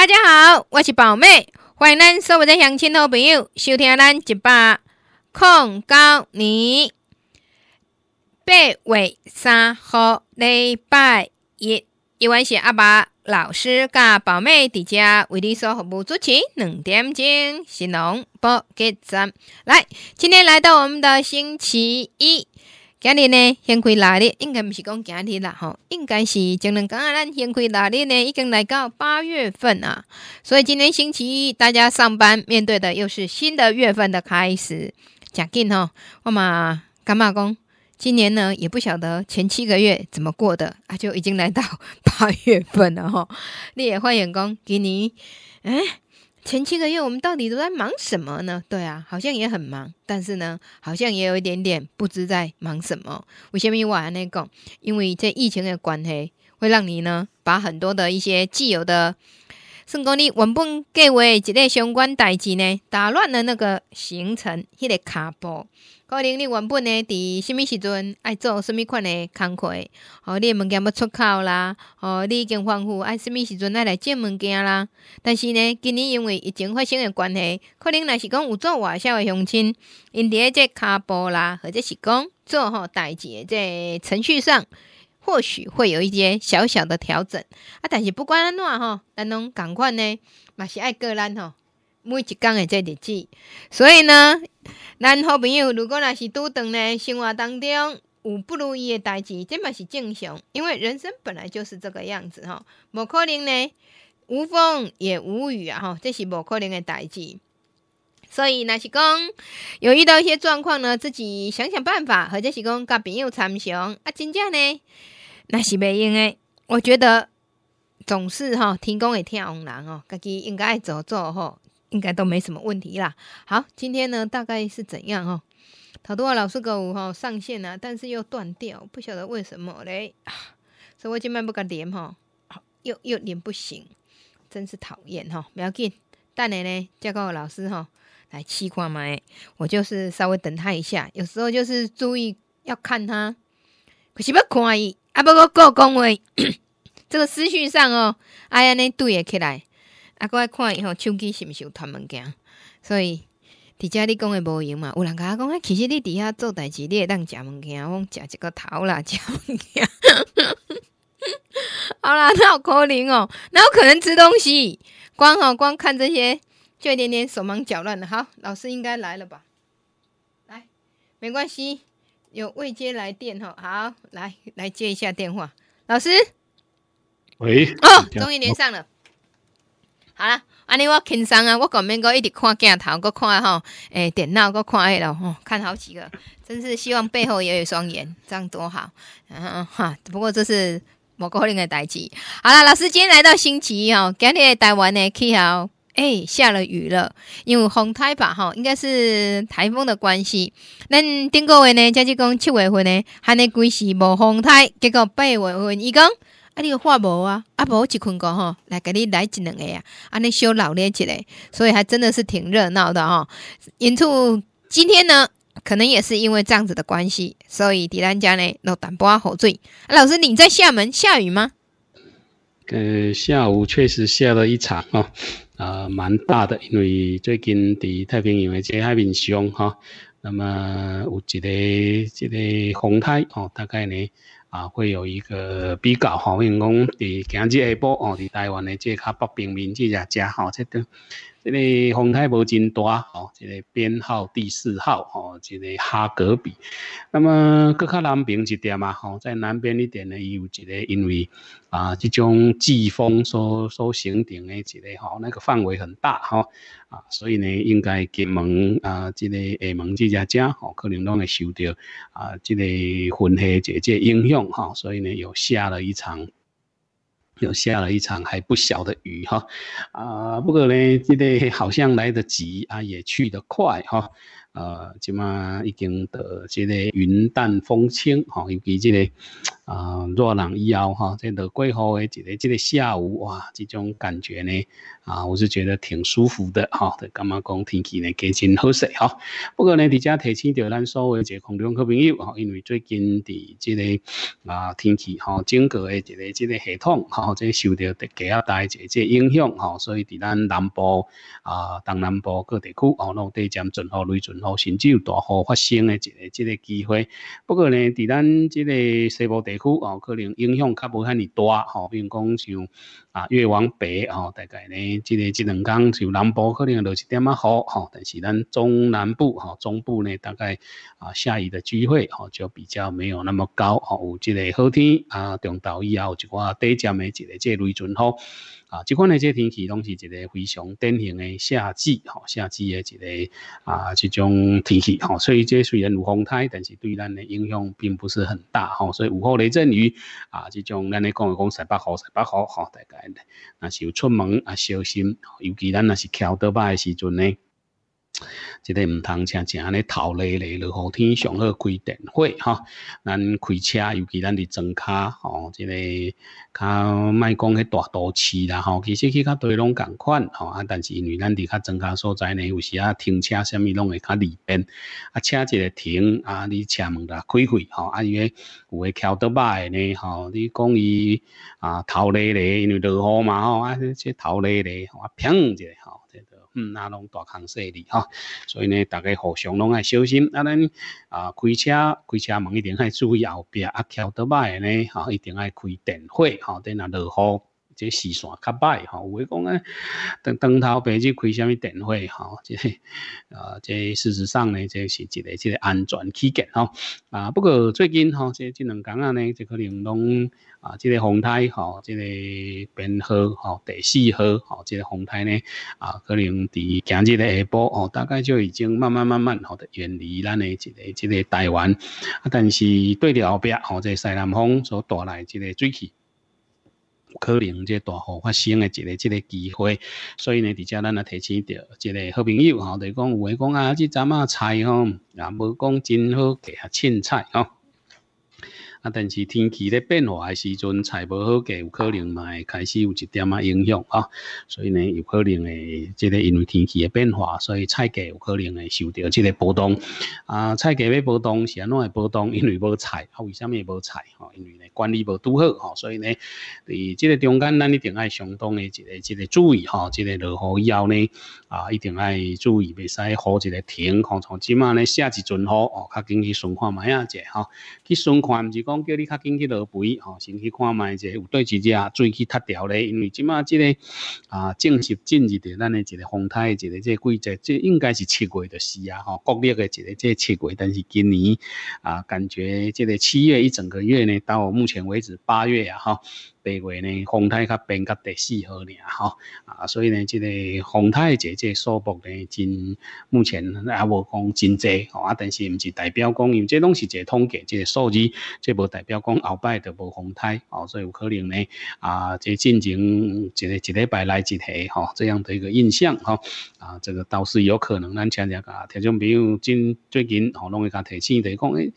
大家好，我是宝妹，欢迎咱所有的乡亲好朋友收听咱一百控九年八月三号礼拜一，因为是阿爸老师甲宝妹在家为你所服母主持两点钟新农播节阵来，今天来到我们的星期一。今日呢，先开腊日，应该不是讲今日啦，吼，应该是只能讲啊，咱新开腊日呢？已经来到八月份啊，所以今天星期一，大家上班面对的又是新的月份的开始。奖金吼，我嘛干嘛工？今年呢，也不晓得前七个月怎么过的啊，就已经来到八月份了吼，你也欢迎工，给你哎。前七个月我们到底都在忙什么呢？对啊，好像也很忙，但是呢，好像也有一点点不知在忙什么，为些迷我安尼讲，因为这疫情的关系，会让你呢把很多的一些既有的，算讲你原本计划一个相关代志呢，打乱了那个行程，一个卡步。可能你原本呢，伫什物时阵爱做什物款的工课，哦，你物件要出口啦，哦，你已经吩咐爱什物时阵爱来借物件啦。但是呢，今年因为疫情发生的关系，可能若是讲有做外销的乡亲，因伫在即骹步啦，或者是讲做吼代志接在程序上，或许会有一些小小的调整啊。但是不管安怎吼，咱拢赶快呢，嘛是爱个咱吼，每一工的这日子，所以呢。咱好朋友，如果若是拄到呢，生活当中有不如意的代志，这嘛是正常，因为人生本来就是这个样子吼，无可能呢无风也无雨啊吼，这是无可能的代志。所以若是讲有遇到一些状况呢，自己想想办法，或者是讲甲朋友参详啊，真正呢那是袂用的。我觉得总是吼天公会听往人哦，家己应该做做吼。应该都没什么问题啦。好，今天呢大概是怎样哦？好多老师我哈上线了，但是又断掉，不晓得为什么嘞。所以我今晚不敢连哈，又又连不行，真是讨厌哈。不要紧，等下呢，教高老师哈来试看嘛。我就是稍微等他一下，有时候就是注意要看他，可是不看，不过够公位 这个思绪上哦，哎呀，那对的起来。啊，过来看伊吼手机是唔是有偷物件？所以，伫遮你讲诶无用嘛？有人甲我讲，其实你伫遐做代志，你会当食物件。我讲，吃个头啦，食物件。好啦，有可能哦，那有可能吃东西？光哦，光看这些，就一点点手忙脚乱的。好，老师应该来了吧？来，没关系，有未接来电哦。好，来来接一下电话，老师。喂。哦，终于连上了。好啦，安尼我轻松啊，我讲免我一直看镜头，我看吼，诶，电脑我看咯了，看好几个，真是希望背后也有双眼，这样多好。嗯哈，不过这是我个能的代志。好啦，老师今天来到星期一哦，今天的台湾呢，气候，诶，下了雨了，因为风台吧哈，应该是台风的关系。那顶个月呢，再去讲七月份呢，还内规时无风台，结果八月份伊讲。你个话无啊？啊，无一困个哈，来给你来一两个呀！阿你小老捏起来，所以还真的是挺热闹的啊，因此今天呢，可能也是因为这样子的关系，所以迪兰家呢淡薄不安好醉。老师，你在厦门下雨吗？呃，下午确实下了一场哦，啊，蛮大的，因为最近的太平洋的这海面凶哈。那么有一个一个洪台哦，大概呢。啊，会有一个比较，好用讲，伫今日下步哦，伫台湾呢，即较北平面积也正好，即个。这个风台无真大吼，一个编号第四号吼，这个哈格比。那么搁较南边一点嘛，吼，在南边一点呢，有一个因为啊，这种季风所所形成的一个吼，那个范围很大吼啊，所以呢，应该金门啊，这个厦门这家家吼，可能拢会受到啊，这个分析这这影响哈，所以呢，有下了一场。又下了一场还不小的雨哈，啊，不过呢，这个好像来得及啊，也去得快哈，呃，起码已经得这个云淡风轻哈，尤其这个。啊，热人以后哈，在落过后的一个这个下午，哇，这种感觉呢，啊，我是觉得挺舒服的哈。的干毛讲天气呢，几真好势哈。不过呢，伫遮提醒着咱所有一个空中好朋友哈，因为最近伫即个啊天气哈整个的一个即个系统哈，即受到低压带即个影响哈，所以伫咱南部啊东南部各地区哦，拢地将准号雷阵雨，甚至有大雨发生的一个即个机会。不过呢，伫咱即个西部地。哦，可能影响较无遐尼大，吼，因讲像。啊，越往北吼，大概呢，即个这两天就南部可能落一点啊雨吼，但是咱中南部吼，中部呢大概啊下雨的机会吼就比较没有那么高吼，有即个好天啊，中岛以后一挂短尖的即个这雷阵雨啊，即款的这天气拢是一个非常典型的夏季吼，夏季的一个啊这种天气吼，所以这虽然有风台，但是对咱的影响并不是很大吼，所以午后雷阵雨啊这种咱咧讲讲西北雨西北雨吼大概。若是有出门啊，小心，尤其咱那是桥倒摆的时阵呢。即个毋通车，安尼头雷雷，落雨天上好开电火哈。咱开车尤其咱伫砖卡哦，一个，较卖讲迄大都市啦吼，其实去较对拢共款吼啊。但是因为咱伫较砖卡所在呢，有时啊停车什么拢会较利便啊，车一个停啊，你车门啦开开吼，啊，因为有诶翘得歪呢吼，你讲伊啊头雷雷，因为热好嘛吼，啊，这头雷雷，啊砰一下吼。嗯，哪拢大坑细里哈，所以呢，大家互相拢爱小心。啊，咱啊开车开车门一定爱注意后边，啊桥头摆呢啊，一定爱开电火吼，等下落雨。这视线较歹吼，有话讲咧，当当头白日开虾米电话吼，即系啊，即事实上咧，即是一个即个安全起见吼。啊，不过最近吼，即这两天啊咧，就可能拢啊，即个风台吼，即个编号吼第四号吼，即个风台呢啊，可能伫今日的下晡吼，大概就已经慢慢慢慢吼的远离咱诶一个即个台湾。啊，但是对着后壁吼，即个西南风所带来即个水汽。可能这大雨发生的一个、这个机会，所以呢，伫遮咱啊提醒着一个好朋友吼，就讲有诶讲啊，即阵啊菜吼，也无讲真好，加凊彩吼。啊！但是天气咧变化诶时阵，菜无好价有可能嘛，开始有一点仔影响啊，所以呢有可能诶，即个因为天气诶变化，所以菜价有可能会受到即个波动。啊，菜价要波动是安怎会波动？因为无菜，啊，为虾米无菜？哈，因为咧管理无拄好，哈，所以呢，伫即个中间，咱一定爱相当诶一个一个注意，哈，即个落雨以后呢，啊，一定爱注意，未使雨一个停，从从即满咧下一阵雨，哦，较紧去巡看买啊者，哈，去巡看毋是讲。讲叫你较紧去落肥吼，先去看卖者，有对一只水去调节咧，因为即卖即个啊，正式进入的咱的一个丰台一个这季节，这应该是七月的是啊。吼，国历的一个这七月，但是今年啊，感觉这个七月一整个月呢，到目前为止八月呀，吼。八月呢，风台较变较第四号尔吼，啊，所以呢，即个风台即个数目呢，真目前也无讲真多吼，啊，但是毋是代表讲，因为即拢是一个统计，即个数字，即无代表讲后摆就无风台哦，所以有可能呢，啊，即进行一个一礼拜来一下吼，这样的一个印象吼，啊，这个倒是有可能，咱一日听众朋友，真最近吼，拢会加提醒，就讲诶，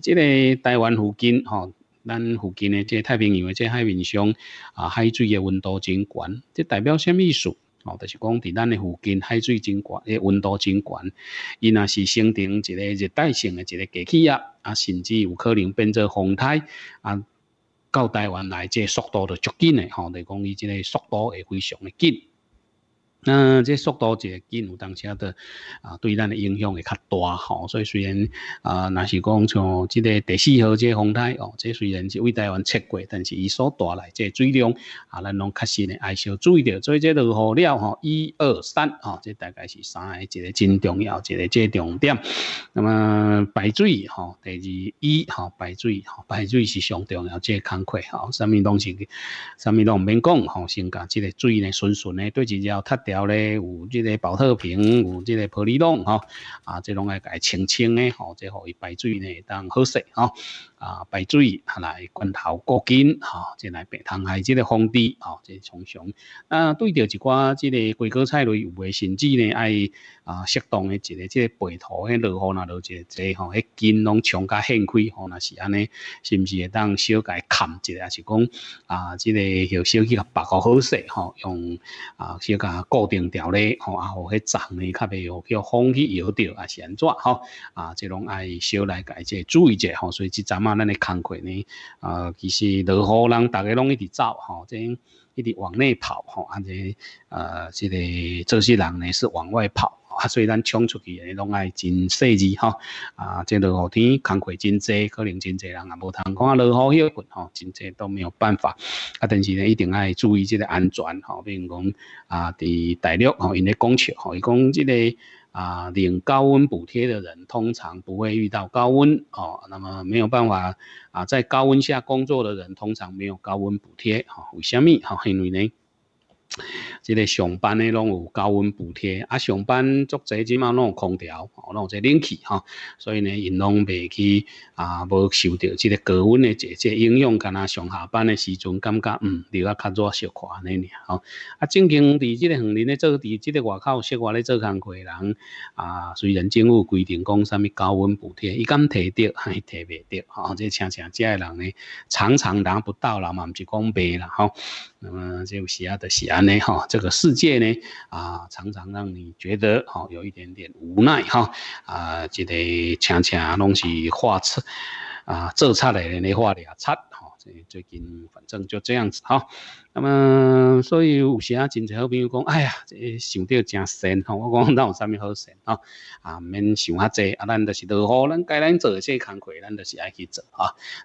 即个台湾附近吼。咱附近的即太平洋的者海面上啊，海水的温度真悬，即代表什么意思？哦，就是讲，伫咱的附近，海水真悬，诶，温度真悬，伊若是形成一个热带性的一个气压啊，甚至有可能变做风台啊，到台湾来，即速度著足紧的吼，就讲伊即个速度会非常的紧。那这速度个紧，有当时的啊，对咱的影响会较大吼。所以虽然啊，那是讲像即个第四号这风台哦，这虽然是为台湾测过，但是伊所带来这水量啊，咱拢确实呢爱少注意着。所以这落雨了吼，一二三吼，这大概是三个，一个真重要，一个这重点。那么排水吼，第二一吼排水吼，排水是上重要这功课吼，啥咪东西，啥拢都免讲吼，先讲即个水呢顺顺的对，只要它。了咧有即个保特瓶，有即个玻璃桶吼，啊，即拢甲伊清清诶吼，即互伊排水呢，当好势吼。啊，排水啊来，灌头过紧，哈，即来白塘海即个空地，哦，即松松。啊，对着一寡即个龟粿菜类，有卖甚至呢，爱啊，适当诶，一个即白土诶，落雨那落一侪吼，迄筋拢冲甲掀开吼，那是安尼，是不是会当小改砍一下？是讲啊，即个许小气个白壳好势吼，用啊小甲固定掉咧吼，啊，或迄长呢较袂用叫风去摇着，啊，是安怎吼，啊，即拢爱小来改即注意者，下吼，所以即阵啊。咱的工课呢，啊，其实落雨人，逐个拢一直走吼，这一直往内跑哈，而且呃，这个这事人呢是往外跑，啊，所以咱冲出去，诶，拢爱真细致吼，啊，这落雨天工课真济，可能真济人啊，无通讲落雨休困吼，真济都没有办法，啊，但是呢，一定爱注意即个安全吼。比如讲啊，伫大陆吼，因咧讲笑吼，伊讲即个。啊，领高温补贴的人通常不会遇到高温哦。那么没有办法啊，在高温下工作的人通常没有高温补贴哈。为什么？哈，因为呢？即个上班诶拢有高温补贴，啊上班足这即码拢有空调，拢有这冷气吼，所以呢，因拢未去啊，无受到即个高温的即这影响，干那上下班诶时阵，感觉嗯，流啊较热小安尼尔吼。啊正经伫即个横林咧做，伫即个外口室外咧做工课的人啊，虽然政府规定讲啥物高温补贴，伊敢提得还摕袂着吼，即请请常诶人呢常常拿不到啦嘛，毋是讲白啦，吼，那么有时啊，就是啊。呢哈，这个世界呢，啊，常常让你觉得，哈，有一点点无奈哈，啊，觉得常常弄起画册，啊，做擦的，呢画俩擦。最近反正就这样子哈。那么所以有时啊，真侪好朋友讲，哎呀，这想到诚神吼，我讲那有啥物好神吼啊，免想遐济啊，咱就是做好咱家咱做工课，咱就是爱去做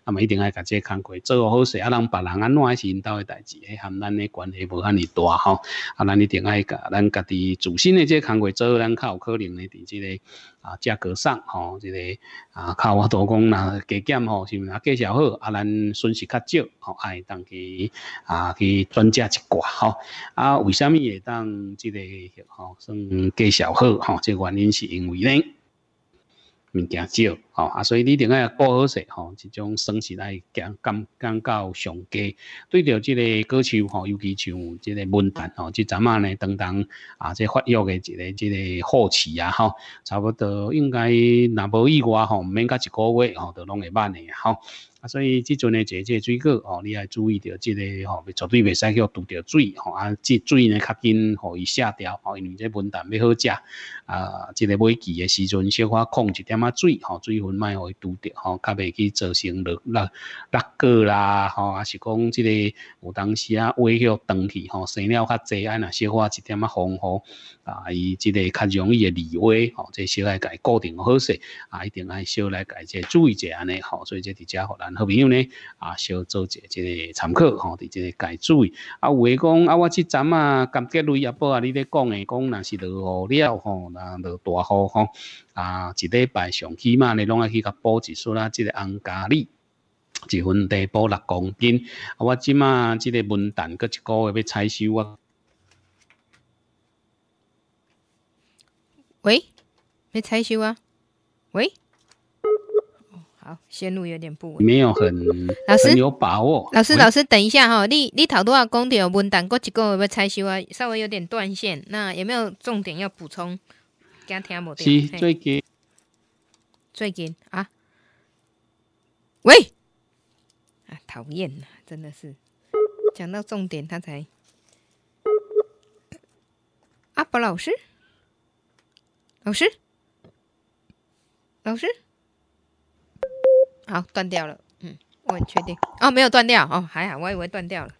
那么一定爱搿只工课做好势，啊，让别人安怎是人道的代志，含咱的关系无遐尼大吼，啊，咱一定爱把咱家己自身的这工课做，咱较有可能的伫即个。啊，价格上吼，这个啊，靠我多讲啦，加减吼是毋啊？介绍好，啊，咱损失较少吼，爱以当去啊，去专家一挂吼，啊，为什么会当这个吼算介绍好吼？这原因是因为呢。物件少，吼啊，所以你顶下要顾好势，吼，一种生势来讲，讲讲到上佳。对着即个歌手，吼，尤其像即个文旦，吼，即阵啊呢，当当啊，即发育的这个即个好迟啊，吼，差不多应该，若无意外，吼，毋免到一个月，吼，都拢会卖的，吼。啊，所以即阵诶，即即水果哦，你爱注意着即个吼，绝对袂使去拄着水吼。啊，即水呢较紧吼，伊下掉吼，因为即个文旦要好食啊。即个尾期诶时阵，小可控一点仔水吼，水分卖伊拄着吼，较袂去造成落落落果啦吼，还是讲即个有当时啊，胃号断气吼，生了较侪啊，小可一点仔防护啊，伊即个较容易诶离胃吼，即小来家固定好势啊，一定爱小来家即注意一下尼吼，所以即伫遮互咱。好朋友呢，啊，小做一，一个参考，吼，伫一个家注意。啊，有诶讲，啊，我即阵啊，感觉镭业无啊，你咧讲诶，讲若是落雨了，吼，那落大雨，吼，啊，一礼拜上起码呢，拢要去甲补一束啦，即个红咖喱，一份得补六公斤。啊，我即满即个文旦，搁一个月要采收啊。喂，要采收啊？喂。好，线路有点不稳，没有很老师有把握。老师，老师，等一下哈，你你头都要讲里有文档？过几个月要拆修啊，稍微有点断线。那有没有重点要补充？加听不？是最近，最近啊？喂？啊，讨厌啊！真的是讲到重点他才。阿宝老师，老师，老师。好，断掉了。嗯，我很确定。哦，没有断掉。哦，还好，我以为断掉了。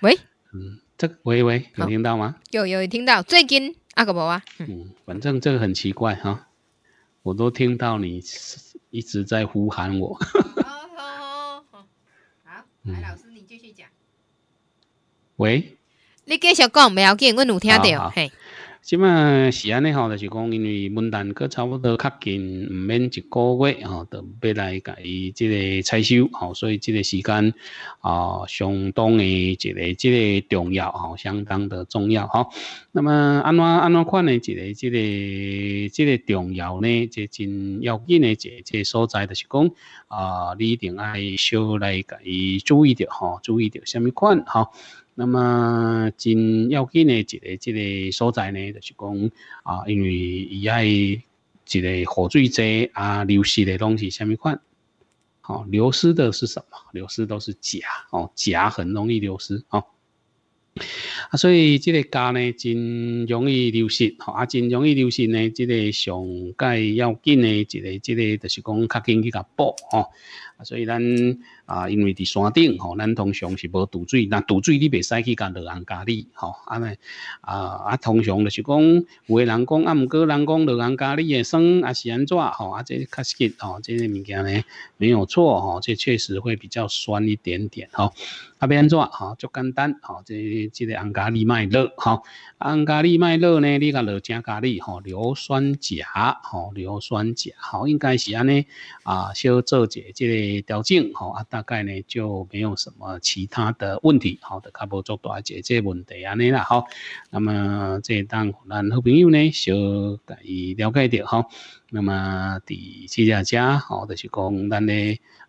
喂，嗯，这喂喂，有听到吗？有有听到。最近阿个伯啊，嗯，反正这个很奇怪哈，我都听到你一直在呼喊我。好好好，好，来老师你继续讲。喂，你继续讲，不要紧，我有听到嘿。即卖是安尼吼，就是讲因为门单佮差不多较近，毋免一个月吼，都要来伊即个采收吼，所以即个时间啊相当的一个即个重要吼，相当的重要吼。那么安怎安怎款呢？一个即个即个重要呢？即真要紧的，即个所在就是讲啊，你一定爱少来伊注意着吼，注意着虾米款吼。那么真要紧的一个、这个所在呢，就是讲啊，因为伊爱一个河水多啊，流失的东西虾米款。好，流失的是什么？流失都是钾哦，钾很容易流失哦。啊，所以这个钾呢，真容易流失，啊，真容易流失呢。这个上界要紧的，一个、这个，就是讲较紧去济、较薄哦。所以咱啊，因为伫山顶吼，咱通常是无煮水。那煮水你袂使去甲氯人咖喱吼，安尼啊啊，通常就是讲有诶人讲，啊，毋过人讲氯人咖喱诶酸，啊是安怎吼？啊，这确实吼，这个物件呢没有错吼，这确实会比较酸一点点吼。要变怎吼？足简单吼，这这个红咖喱麦热吼，红咖喱麦热呢，你甲落正咖喱吼，硫酸钾吼，硫酸钾吼，应该是安尼啊，小做者即、这个。调整啊，大概呢就没有什么其他的问题，好的，差不多大解决问题安尼啦哈。那么，这当咱好朋友呢，就可以了解点哈。那么，第七家，好的是讲咱的。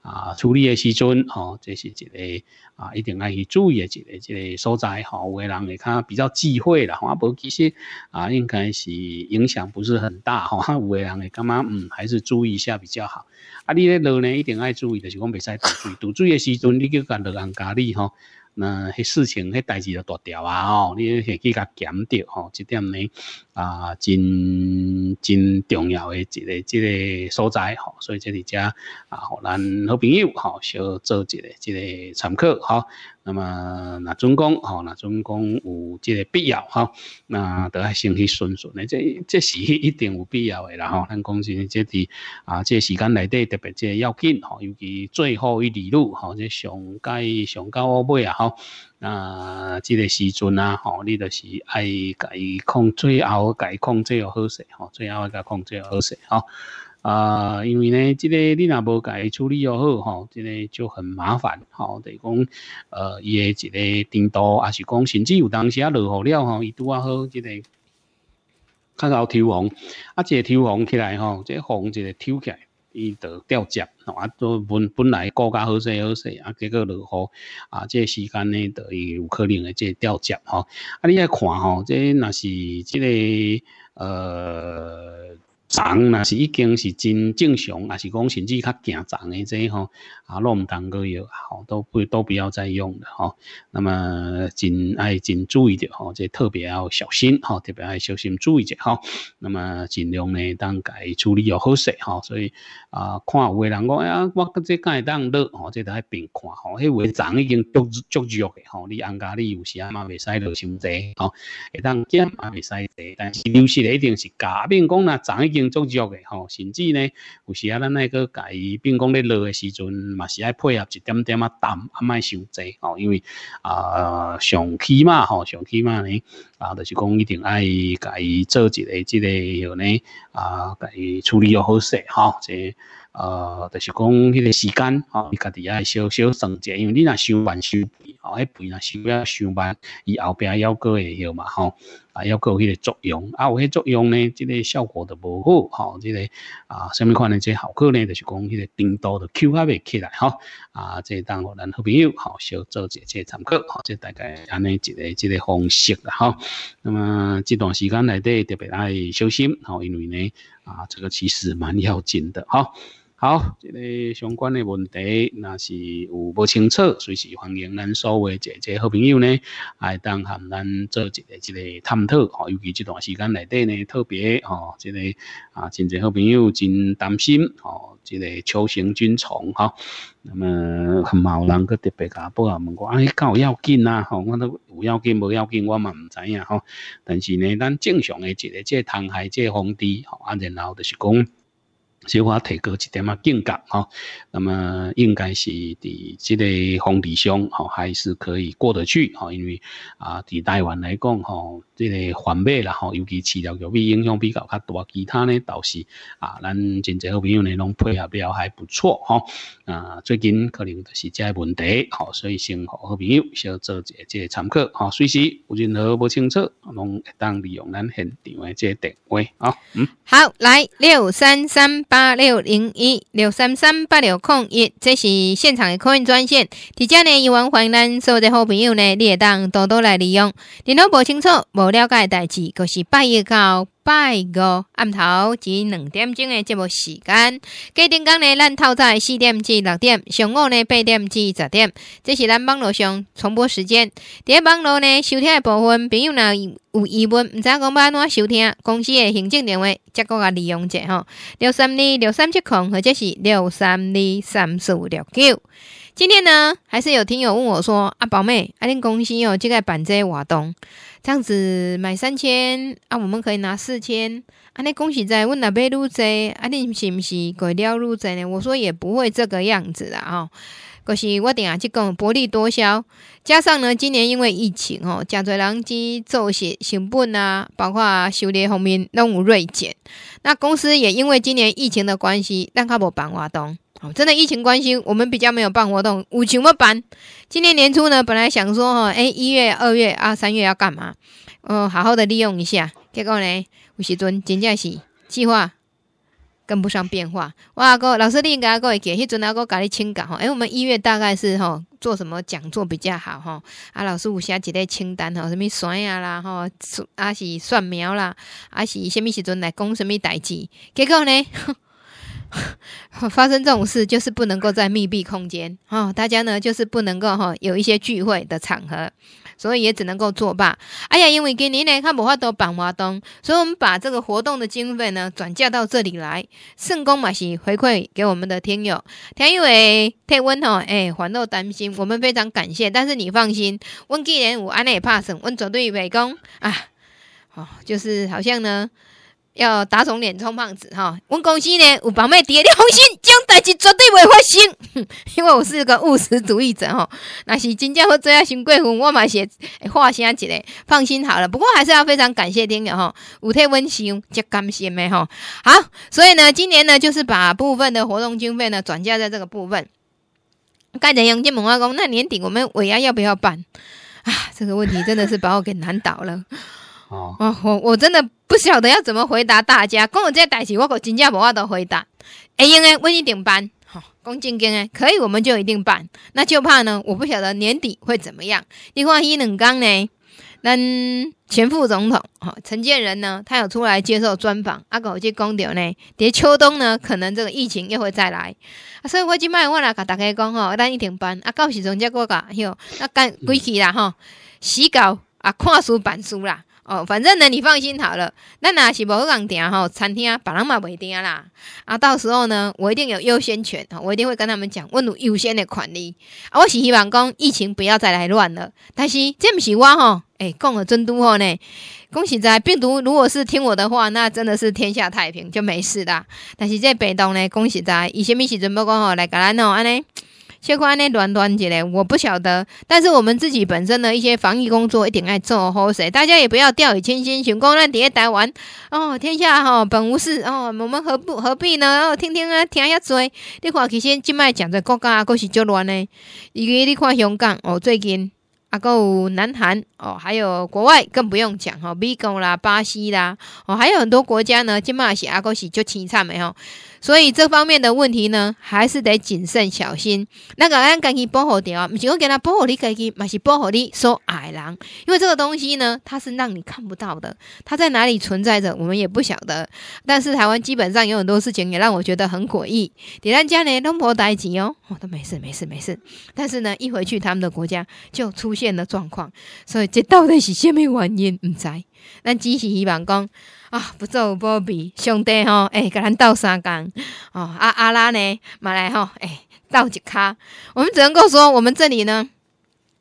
啊，处理的时阵吼，这是一个啊，一定要去注意的一个一个所在吼。有的人会较比较忌讳啦，吼、啊，不过其实啊，应该是影响不是很大吼。有的人会感觉嗯，还是注意一下比较好。啊，你咧落呢，一定要注意就是讲，袂使堵水。堵水的时阵，你就甲落人家理吼。那迄事情、迄代志就夺掉啊！吼，你系去甲检掉吼，这点呢啊，真真重要的一个、一个所在吼，所以这里遮啊，和咱好朋友吼，小做一个、一个参考吼。那么，那总讲吼，那总讲有这个必要吼，那都爱先去顺顺的，这这是一定有必要的啦吼。咱讲是这滴啊，这时间内底特别这要紧吼，尤其最后一里路吼，这上街上到尾啊吼，啊这个时阵啊吼，你就是爱控最后控制要好势吼，最后控制要好势吼。啊，因为呢，这个你若无家处理又好，吼，这个就很麻烦，吼，等是讲，呃，伊诶一个程度，还是讲，甚至有当时啊，落雨了，吼，伊拄啊好，这个，较搞抽风，啊，这抽风起来，吼，这风一个抽起来，伊就掉吼。啊，做本本来顾较好势好势，啊，结果落雨，啊，这时间呢，等伊有可能个这掉接吼，啊，你来看，吼，这若是这个，呃。长呢是已经是真正常，还是讲甚至较惊长的这一吼。啊，我们当个也好，都不都不要再用的哈。那么，仅爱仅注意点哈，这特别要小心哈，特别要小心注意点哈。那么，尽量呢，当改处理又好些哈。所以啊，看有的人讲，哎呀，我这会当热哦，这都系边看吼，迄位长已经足足热嘅吼，你安家你有时啊嘛未使落心济吼，会当减嘛未使济，但是流失的一定是假，如讲那长已经足热嘅吼，甚至呢，有时啊，咱那个改，变讲咧热的时阵。嘛是爱配合一点点啊淡，啊卖伤济吼，因为啊，上起码吼，上起码呢啊，就是讲一定爱家己做一个即个，吼呢啊，家己处理好势吼，即呃，就是讲迄个时间你家己爱小小算者，因为你若收完收肥，哦，迄肥若收要收万，伊后壁要过会吼嘛吼。啊，要够有迄个作用，啊，有迄作用呢，即个效果都无好，吼，即个啊，什么款呢？即效果呢，就是讲迄个订单就 Q 还未起来，吼，啊，即当互咱好朋友，好小做一些参考，好，即大概安尼一个即个方式啦，哈。那么这段时间内底特别爱小心，好，因为呢，啊，这个其实蛮要紧的，哈。好，这个相关的问题，若是有不清楚，随时欢迎咱所有的姐姐好朋友呢，爱当和咱做一个一个探讨哦。尤其这段时间内底呢，特别哦，这个啊，真侪好朋友真担心吼，这个秋行菌虫吼。那么很毛人个特别甲报啊，问我啊，够要紧啊？吼、哦，我都有要紧无要紧，我嘛唔知影吼、但是呢，咱正常的一个这个虫害、这个防治，吼、哦，啊，然后就是讲。小可提高一点啊，境界吼，那么应该是伫即个房地上吼，还是可以过得去吼，因为啊，伫台湾来讲吼，即个环美啦吼，尤其饲料肉尾影响比较较大。其他呢倒是啊，咱真侪好朋友呢拢配合比较还不错吼，啊，最近可能就是即个问题吼，所以先好朋友小做一下个参考吼，随时有任何不清楚，拢当利用咱现场的个电话啊。嗯，好，来六三三。八六零一六三三八六空一，这是现场的客运专线。伫遮呢，有问欢迎咱所有的好朋友呢，你也当多多来利用。你若不清楚、不了解代志，就是拜一到。拜五暗头至两点钟的节目时间，过定讲呢，咱透早四点至六点，上午呢八点至十点，这是咱网络上重播时间。第咧网络呢收听的部分，朋友若有疑问，毋知讲要安怎收听公司的行政电话，则果甲利用者吼六三二六三七空或者是六三二三四六九。今天呢，还是有听友问我说：“啊，宝妹，阿玲恭喜哦，就个板遮挖东，这样子买三千啊，我们可以拿四千。啊，那恭喜在问哪边入遮？啊，你是不是鬼了入遮呢？”我说也不会这个样子的哦，可是我点啊，去讲薄利多销，加上呢，今年因为疫情哦，加侪人机做事成本啊，包括修理方面拢有锐减。那公司也因为今年疫情的关系，让他无办活动，哦，真的疫情关系，我们比较没有办活动。疫情要办，今年年初呢，本来想说，哈，欸，一月、二月啊、三月要干嘛？嗯，好好的利用一下。结果呢，有时阵真正是计划跟不上变化。哇，阿哥，老师你应该阿会记，迄阵阿哥甲你请单哈。欸，我们一月大概是吼，做什么讲座比较好吼，啊，老师，有写一个清单吼，什么选啊啦哈，啊是蒜苗啦，啊是什么时阵来讲什么代志？结果呢？发生这种事，就是不能够在密闭空间哦，大家呢就是不能够哈有一些聚会的场合，所以也只能够作罢。哎呀，因为今年呢，他无法都办活动，所以我们把这个活动的经费呢转嫁到这里来，圣公也是回馈给我们的听友。听友诶太温哈，哎，环绕担心，我们非常感谢。但是你放心，温既然我安也怕省，温总对北工啊，哦，就是好像呢。要打肿脸充胖子哈，我公司呢有宝妹点的红心，这种代志绝对袂发生，因为我是一个务实主义者吼，那是真正要做爱新贵妇，我嘛是会化安几个，放心好了。不过还是要非常感谢听友吼，有替温馨，真感谢的哈。好，所以呢，今年呢，就是把部分的活动经费呢转嫁在这个部分。盖点杨建文化工，那年底我们尾牙要不要办啊？这个问题真的是把我给难倒了。哦，我我真的不晓得要怎么回答大家，讲我这代志我可真正无法度回答。哎应该问一定办，讲正经呢，可以我们就一定办。那就怕呢，我不晓得年底会怎么样。你看伊冷刚呢，那前副总统哈陈建仁呢，他有出来接受专访，阿狗去讲掉呢，跌秋冬呢，可能这个疫情又会再来。所以我今经卖来啦，佮大家讲吼，咱一定办，啊，到时阵再过噶，哟，啊，干归期啦吼，洗稿啊，看书板书啦。哦，反正呢，你放心好了。那若是不敢订吼，餐厅别人嘛不订啦。啊，到时候呢，我一定有优先权，我一定会跟他们讲，我有优先的权利。啊，我是希望讲疫情不要再来乱了。但是这不是我吼，诶，讲了真多哈呢。恭喜在病毒，如果是听我的话，那真的是天下太平就没事啦。但是这被动呢，恭喜在伊虾米时阵要讲吼来甲咱吼安尼。新冠乱乱之类，我不晓得。但是我们自己本身的一些防疫工作一定爱做好，谁？大家也不要掉以轻心，闲讲咱底下台湾哦。天下哈本无事哦，我们何不何必呢？哦，听听啊，听下嘴。你看，其实即摆讲在国家，更是就乱诶，因为你看香港哦，最近啊，够南韩哦，还有国外更不用讲哦，美国啦、巴西啦哦，还有很多国家呢，今麦是啊，够是就凄惨诶吼。所以这方面的问题呢，还是得谨慎小心。那个，俺赶紧保护掉，不是我给他保护你，自己，嘛是保护你说爱的因为这个东西呢，它是让你看不到的，它在哪里存在着，我们也不晓得。但是台湾基本上有很多事情也让我觉得很诡异。李兰佳呢，都没带钱哦，我都没事，没事，没事。但是呢，一回去他们的国家，就出现了状况。所以这到底是什么原因，不知。那只是希望讲。啊，不做波比，兄弟吼，诶，跟咱道三讲哦，阿阿拉呢，马来哈，诶，道吉卡，我们只能够说，我们这里呢，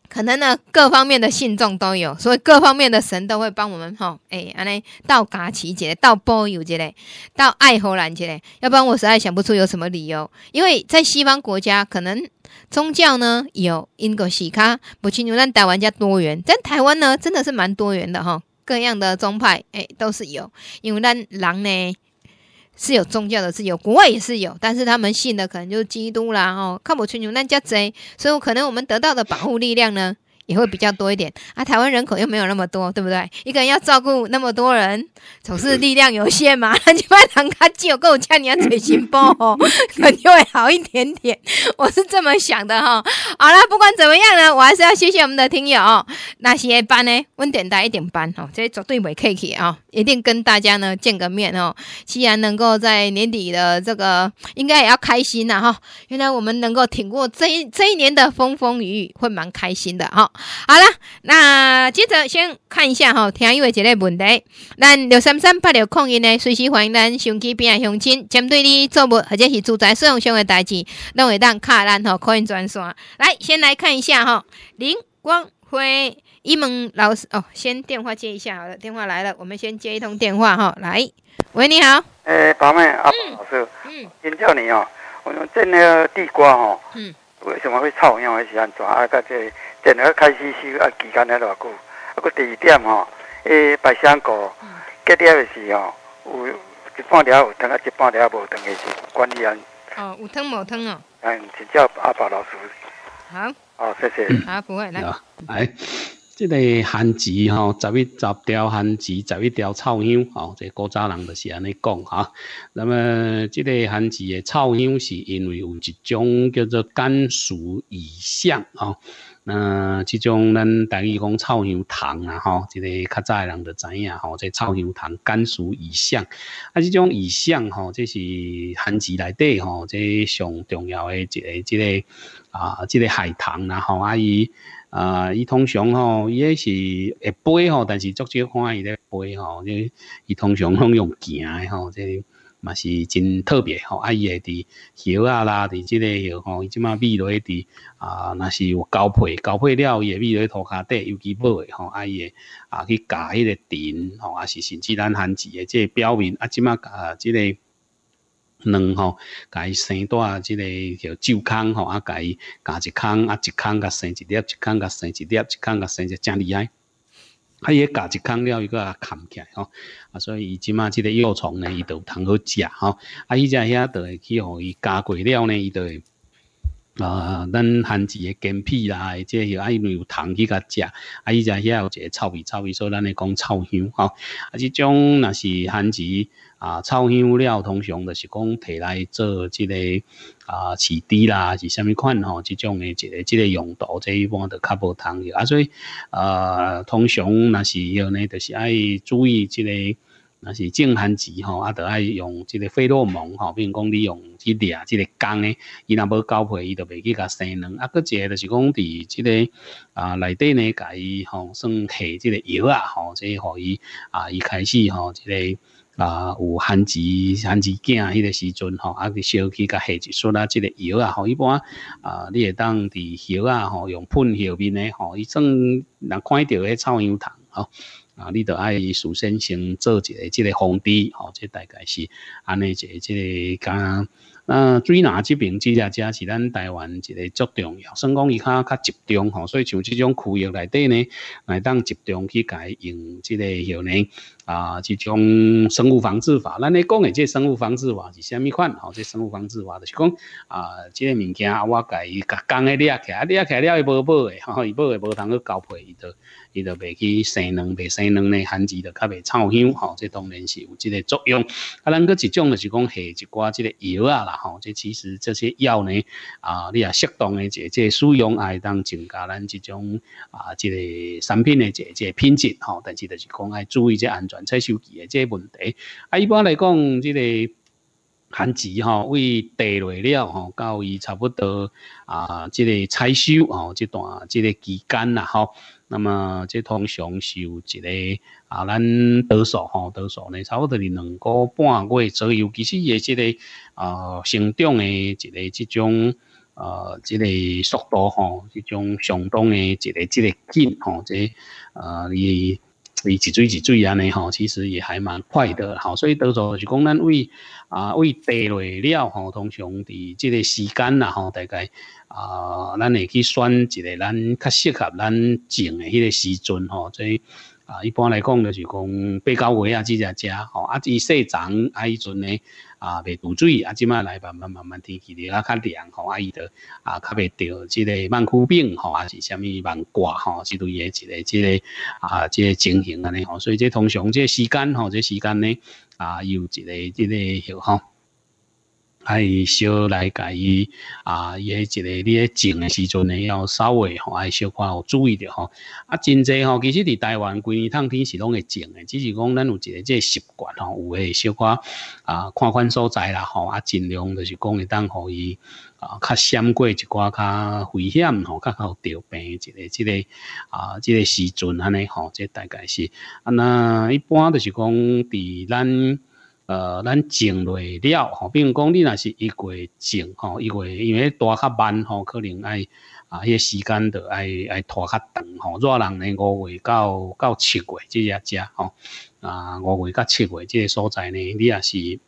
可能呢，各方面的信众都有，所以各方面的神都会帮我们哈，哎，安尼道嘎奇节，道波友节嘞，到爱荷兰节嘞，要不然我实在想不出有什么理由，因为在西方国家可能宗教呢有英国西卡，不清楚，兰台湾加多元，但台湾呢真的是蛮多元的哈。各样的宗派，哎，都是有，因为那狼呢是有宗教的，是有国外也是有，但是他们信的可能就是基督啦，哦，看不清楚那家贼，所以可能我们得到的保护力量呢？也会比较多一点啊！台湾人口又没有那么多，对不对？一个人要照顾那么多人，总是力量有限嘛。那就把人他借够加你家嘴型包，哦，肯定会好一点点。我是这么想的哈。好了，不管怎么样呢，我还是要谢谢我们的听友那些班呢，温点带一点班哦，这绝对没客气啊！一定跟大家呢见个面哦。既然能够在年底的这个，应该也要开心了哈。原来我们能够挺过这一这一年的风风雨雨，会蛮开心的哈。好了，那接着先看一下哈，听友位这个问题。咱六三三八六空音呢，随时欢迎咱雄边变乡亲，针对你做物或者是住宅使用上的代志，拢会当卡咱吼可以转线。来，先来看一下哈，林光辉一梦老师哦，先电话接一下，好了，电话来了，我们先接一通电话哈。来，喂，你好，诶，宝妹阿宝老师，嗯，请叫你哦，我种个地瓜哈，嗯，为什么会臭因为是安抓啊？甲这？然后开始修啊，期间咧多久？啊，个二点吼，诶，白香果隔掉的时吼，有一半条有汤，一半条无汤个，是管理员哦，有汤无汤哦。嗯，请教阿宝老师。好。好，谢谢。不会来。哎，这个番薯吼，十一十条番薯，十一条臭香吼，这个古早人就是安尼讲哈。那么，这个番薯的臭香是因为有一种叫做甘薯乙香啊。那即种咱等于讲草牛堂啊，吼，即个较早的人就知影吼，即草牛堂甘肃以象，啊，即种以象吼，即是汉字内底吼，这上重要的一个，即个啊，即个海棠啦吼，啊伊啊，伊通常吼，伊也是会飞吼，但是足少看伊咧飞吼，即伊通常拢用行的吼，这。嘛是真特别吼啊伊会挃叶啦伫即个诺吼伊即满米落去伫啊若是有交配交配了伊会米落去土骹底尤其尾诶吼啊伊会啊去举迄个鼎吼啊是甚至咱番薯诶即个表面啊即满举即个卵吼甲伊生带即个诺蛀空吼啊甲伊举一空啊一空甲生一粒一空甲生一粒一空甲生一只诚厉害啊，伊夹一空了，伊个啊藏起来吼，啊，所以伊即马即个幼虫呢，伊都有通好食吼。啊，伊在遐都会去互伊加过了呢，伊都会啊，咱番薯诶根皮啦，或者又啊有虫去甲食。啊，伊在遐有一个臭味，臭味，所以咱会讲臭香吼。啊，即种若是番薯。啊，草香料通常就是讲摕来做即个啊，饲猪啦，是虾米款吼？即种诶一个，即个用途，这一般都较无通用啊，所以啊，通常若是要呢，就是爱注意即个，那是种番薯吼，啊，著爱用即个费洛蒙吼，比如讲你用即个啊，个刚诶，伊若要交配，伊就未去甲生卵。啊，佫一个就是讲伫即个啊，内底呢，甲伊吼，算下即个药啊，吼，这互伊啊，伊开始吼，即个。啊，有番薯、番薯仔迄个时阵吼，啊，去小起甲下一说仔即个药啊，吼，一般啊，你会当伫药啊，吼，用喷药面诶吼，伊算人看着迄臭氧虫，吼，啊，你着爱事先先做一下即个防治，吼，即大概是安尼一个即个讲。那水拿这边即只只是咱台湾一个足重要，算讲伊较较集中吼，所以像这种区域内底呢，来当集中去改用这个后呢，啊，这种生物防治法。咱咧讲诶，这生物防治法是虾米款？吼，这生物防治法就是讲啊，这个物件我改伊甲江诶起来，掠起来了伊无报诶，吼，伊报诶无通去交配伊着。伊就未去生两，未生两呢，番薯就较未臭香吼。这当然是有这个作用。啊，咱个一种就是讲下一寡即个药啦吼。这其实这些药呢啊，你也适当的这这使用，会当增加咱这种啊这个产品的这这品质吼。但是就是讲爱注意这安全采收期的这问题。啊，一般来讲这个番薯吼，为地累了吼，到伊差不多啊，这个采收吼，这段这个期间啦哈。那么，即通常是有一个啊，咱多数哈，多数呢？差不多是两个半月左右，其实也即个啊，成长诶，一个即种啊，即个速度吼，即种相当诶，一个即个紧吼，即啊，伊。一水一水安尼吼，其实也还蛮快的，吼，所以多数是讲咱为啊为地雷了，吼，通常伫即个时间啦吼，大概啊，咱会去选一个咱较适合咱种的迄个时阵吼，所以啊，一般来讲就是讲八九月啊，即只只吼，啊，伊细长啊，迄阵咧。啊，未堵水啊，即摆来慢慢慢慢天气咧，啊，较凉，吼啊伊着啊，较未着即个慢酷病，吼，啊是啥物慢挂，吼，是类诶即个即个啊，即个情形安尼吼，所以即通常即个时间，吼，即个时间呢，啊，有即个即个有吼。伊小来甲伊啊，迄一个你咧种诶时阵呢，要稍微吼爱可仔有注意着吼。啊，真济吼，其实伫台湾规年通天是拢会种诶，只是讲咱有一个即个习惯吼，有诶可仔啊，看款所在啦吼，啊，尽量就是讲会当互伊啊，较闪过一寡较危险吼，较较得病诶一个即个啊，即个时阵安尼吼，即大概是啊，那一般就是讲伫咱。呃，咱种落了吼，比如讲你若是一个月种吼，一个月因为大较慢吼，可能爱啊，迄个时间着爱爱拖较长吼。热人呢，五月到到七月即只只吼，啊，五月到七月即个所在呢，你也是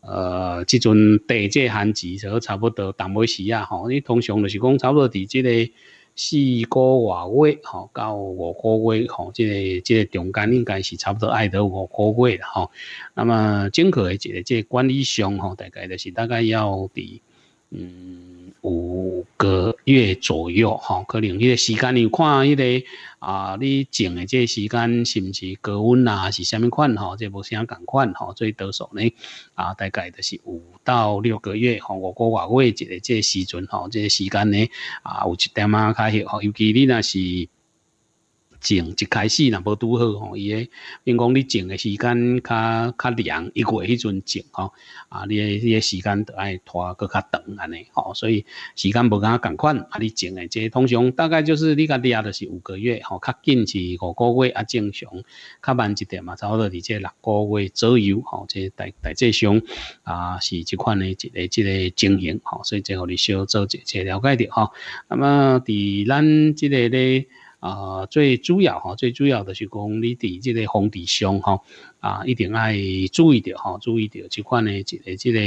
呃，即阵地季寒季就差不多淡尾时啊吼。你通常就是讲差不多伫即个。四个月吼，到五个月吼，即、这这中间应该是差不多爱到五个月的吼。那么，整个一个即、这管理上吼，大概就是大概要伫。嗯，五个月左右哈，可能迄个时间你看那个啊，你种的这时间是不是高温啊？是啥物款吼，这无啥共款哈，最多数呢啊，大概就是五到六个月哈。五个月、月一个即时阵哈，即个时间呢啊，有一点啊迄吼，尤其你若是。种一开始若无拄好吼，伊诶，因讲你种诶时间较较凉，一月迄阵种吼，啊，你诶你诶时间着爱拖佫较长安尼，吼，所以时间无敢共款，啊，你种诶，即通常大概就是你甲掠啊，是五个月，吼，较紧是五个月啊正常，较慢一点嘛，差不多伫即六个月左右，吼，即大大致上啊是即款诶即个即个情形，吼，所以即互你小做一一些了解着吼。那么伫咱即个咧。啊，最主要哈，最主要的是讲你伫即个房地上哈，啊，一定爱注意着哈，注意着即款呢，即个即个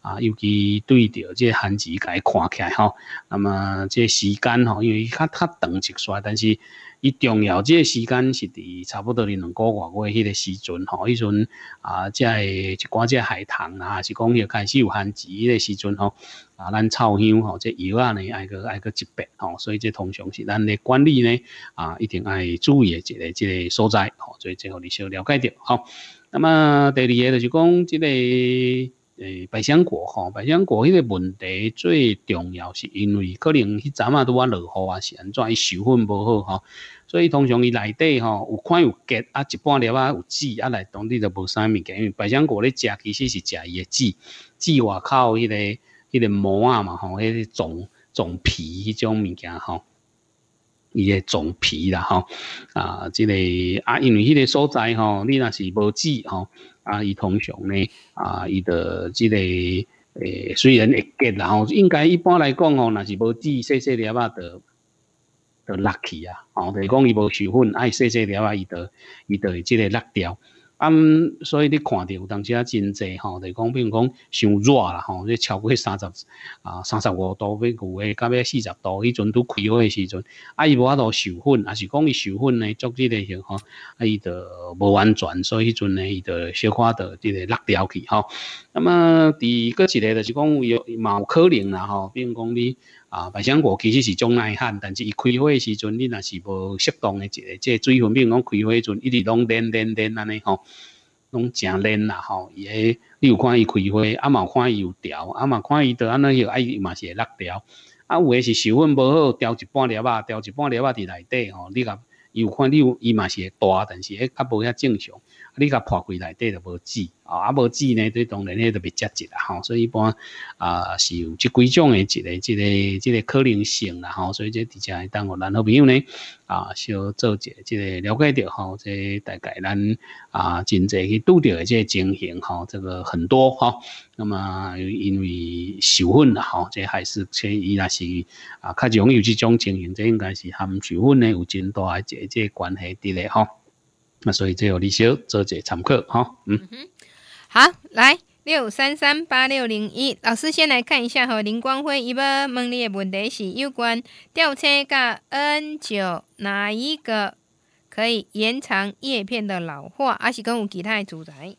啊，尤其对着即个寒暑假看起哈，那么即时间哈，因为较较长一刷，但是。伊重要，即个时间是伫差不多哩，两个月外迄个时阵吼，伊阵啊，即系一寡即个海棠啊，是讲伊开始有繁殖个时阵吼，啊，咱草香吼，即油啊呢，爱个爱个一别吼，所以即通常是咱嘞管理呢，啊，一定爱注意一个即个所在吼，所以最好你先了解着吼。那么第二个就是讲即个诶百香果吼，百香果迄个问题最重要，是因为可能迄阵啊拄啊落雨啊是安怎，伊水分无好吼。所以通常伊内底吼有宽有结啊，一半粒啊有籽啊，内当地就无啥物件。因为百香果咧食其实是食伊个籽，籽外口迄个、迄个膜啊嘛吼，迄个种种皮迄种物件吼，伊个种皮啦吼啊，即个啊，因为迄个所在吼，你若是无籽吼啊，伊通常咧啊，伊得即个。诶，虽然会结啦吼，应该一般来讲吼，若是无籽细细粒啊得。都落去啊！哦，就讲伊无受粉，爱细细条啊，伊就伊就即个落掉。毋所以你看着有当时啊真济，吼，就讲，比如讲伤热啦，吼，即超过三十啊，三十五度，变五诶，到尾四十度，迄阵拄开学诶时阵，啊，伊无啊度授粉，啊，是讲伊授粉呢，足即个吼，啊，伊就无完全，所以迄阵呢，伊就小可度即个落掉去，吼。那啊，第二一个就是讲有嘛有可能啦，吼，比如讲你。啊，百香果其实是种耐旱，但是伊开花时阵，你若是无适当诶，一个，即水分，比如讲开花迄阵，一直拢冷冷冷安尼吼，拢诚冷啦吼，伊诶，你有看伊开花，阿有看伊有条，阿嘛看伊倒安尼许，伊嘛是会落掉，啊，有诶是水粉无好，掉一半粒啊，掉一半粒啊伫内底吼，你伊有看你有伊嘛是会大，但是迄较无遐正常。你甲破开内底就无止啊，啊无止呢，对当然呢就别着急啦。吼，所以一般啊是有即几种诶，一个一个一个可能性啦。吼，所以即直接当我咱好朋友呢啊，小做者即个了解到吼，即大概咱啊真侪去拄着诶即情形吼，这个很多哈。那么因为受困啦吼，即还是却伊若是啊较容易有即种情形，即应该是含受困呢有真大诶即个关系伫咧吼。那所以只有你小做些参考哈。嗯好，来六三三八六零一老师先来看一下哈，林光辉，伊个问你的问题是有关吊车甲 N 九哪一个可以延长叶片的老化，还是讲有其他诶主材？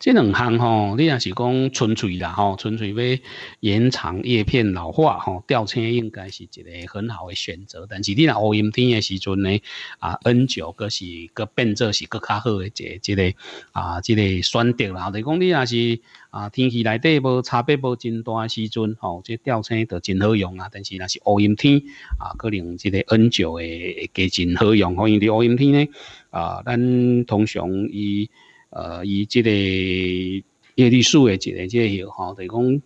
这两项吼，你若是讲纯粹啦吼，纯粹要延长叶片老化吼，吊车应该是一个很好的选择。但是你若乌阴天的时阵呢，啊 N 九个是个变作是个较好嘅一一个啊，一个选择啦。就讲你若是啊天气内底无差别无真大时阵吼，这吊车就真好用啊。但是那是乌阴天啊，可能这个 N 九会加真好用，因为乌阴天呢啊，咱通常伊。呃，以这个叶绿树诶一个即、药，吼，就讲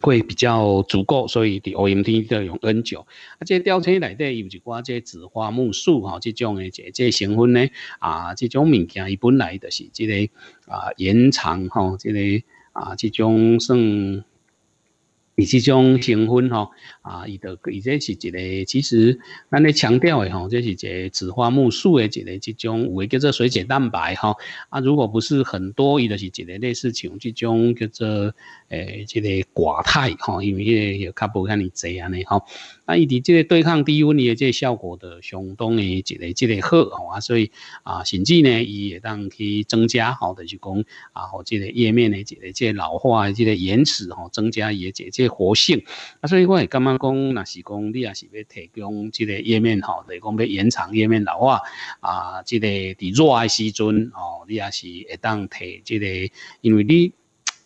会比较足够，所以伫乌阴天都要用很久。啊，这吊车内底有一挂这紫花木树，吼，这种诶即即成分呢，啊，即种物件，伊本来就是这个啊，延长，吼，这个啊，即种算。以这种成分吼，啊，伊的伊这是一个，其实咱咧强调的吼，这是一个紫花苜蓿的一个这种有诶叫做水解蛋白吼，啊，如果不是很多，伊的是一个类似像这种叫做诶，这个寡肽吼，因为伊也较无遐尼侪安尼吼。那伊伫即个对抗低温的即个效果的相当的一个即个好吼啊，所以啊甚至呢，伊会当去增加吼，就是讲啊，吼即个页面的即个即老化，即个延迟吼，增加伊的即个活性。啊，所以我也感觉讲，若是讲你也是要提供即个页面吼，就是讲要延长页面老化啊，即个伫热的时阵哦，你也是会当提即个，因为你。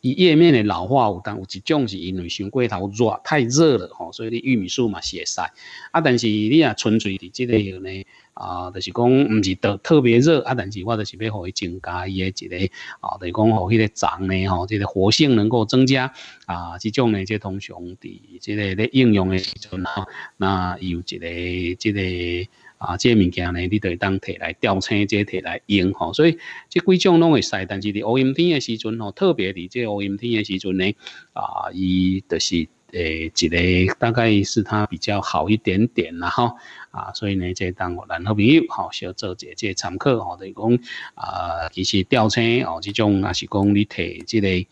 伊页面的老化有但有一种是因为伤过头热太热了吼，所以你玉米素嘛会塞啊。但是你啊纯粹伫这个呢啊，就是讲毋是特特别热啊。但是我就是要互伊增加伊的一个啊，就是讲互迄个长呢吼，这个活性能够增加啊。这种呢，即通常伫即个咧应用的时阵哈，那有一个这个。啊，这物件呢，你就会当摕来吊车，即摕来用吼。所以即几种拢会使，但是伫乌阴天的时阵吼，特别伫即乌阴天的时阵呢，啊，伊就是诶一个大概是它比较好一点点啦吼。啊，所以呢，这当然好朋友吼，小做这这参考吼，等是讲啊，其实吊车哦，即种也是讲你摕这个。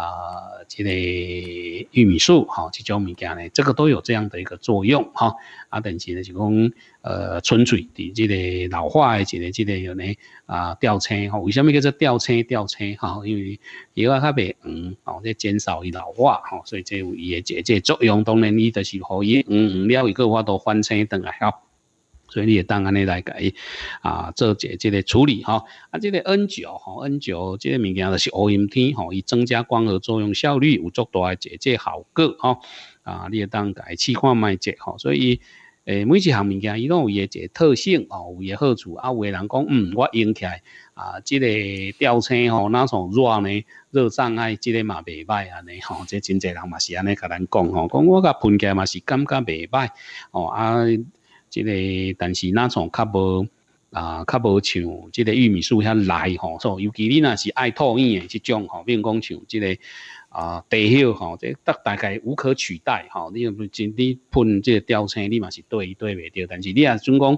啊，即个玉米素哈，即种物件咧，这个都有这样的一个作用，哈。啊，等是呢，就讲呃，纯粹的即个老化的这个即个有呢啊，吊车哈。为什么叫做吊车吊车哈，因为伊啊较未黄，哦，再减少伊老化，哈，所以即有伊的这这作用。当然，伊就是可以黄黄了，一个话都翻青等来，哈。所以你也当安尼来改啊，做一即个处理吼。啊，即个 N 九吼 N 九，即个物件就是乌阴天吼，以增加光合作用效率有足大个解决效果吼。啊，你也当改试看卖者吼。所以诶，每一项物件伊拢有伊诶一个特性哦，有伊诶好处啊，有诶人讲嗯，我用起来啊，即个吊车吼，哪像热呢热胀碍即个嘛袂歹安尼吼。即真侪人嘛是安尼甲咱讲吼，讲我甲喷起来嘛是感觉袂歹哦啊。即个，但是那种较无啊，较无像即个玉米树遐来吼，所以尤其你若是爱吐硬诶即种吼，如讲像即个啊地叶吼，即大大概无可取代吼。你若不真你喷即个吊车，你嘛是对对袂着，但是你若准讲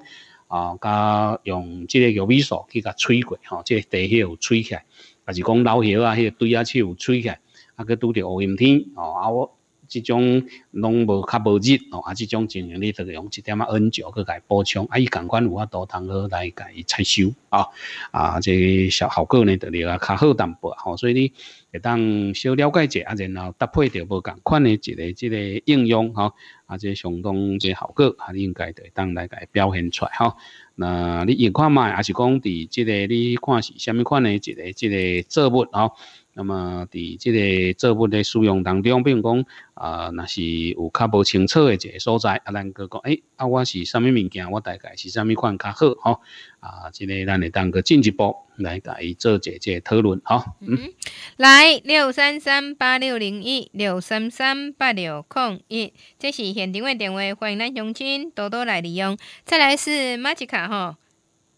啊，甲用即个玉米树去甲吹过吼，即个地效吹起来，若是讲老叶啊、迄个对啊树吹起来，啊，佮拄着乌阴天吼，啊我。即种拢无较无热哦，啊，即种情形你得用一点啊恩酒去伊补充，啊，伊共款有法度通好来伊采收啊，啊，这效果呢，就啊较好淡薄吼，所以你会当小了解者啊，然后搭配着无共款的一个即个应用吼，啊，这相当这效果啊，应该会当来伊表现出来吼。那你用看觅啊，是讲伫即个你看是虾米款的一个即个作物吼。那么，伫即个作物的使用当中，比如讲，啊，那是有较无清楚的一个所在，啊，咱个讲，哎，啊，我是什么物件，我大概是什么款较好，吼，啊，即个咱会当佮进一步来甲伊做一即个讨论，好。嗯，来六三三八六零一六三三八六空一，这是现场的电话，欢迎咱乡亲多多来利用。再来是马吉卡，吼。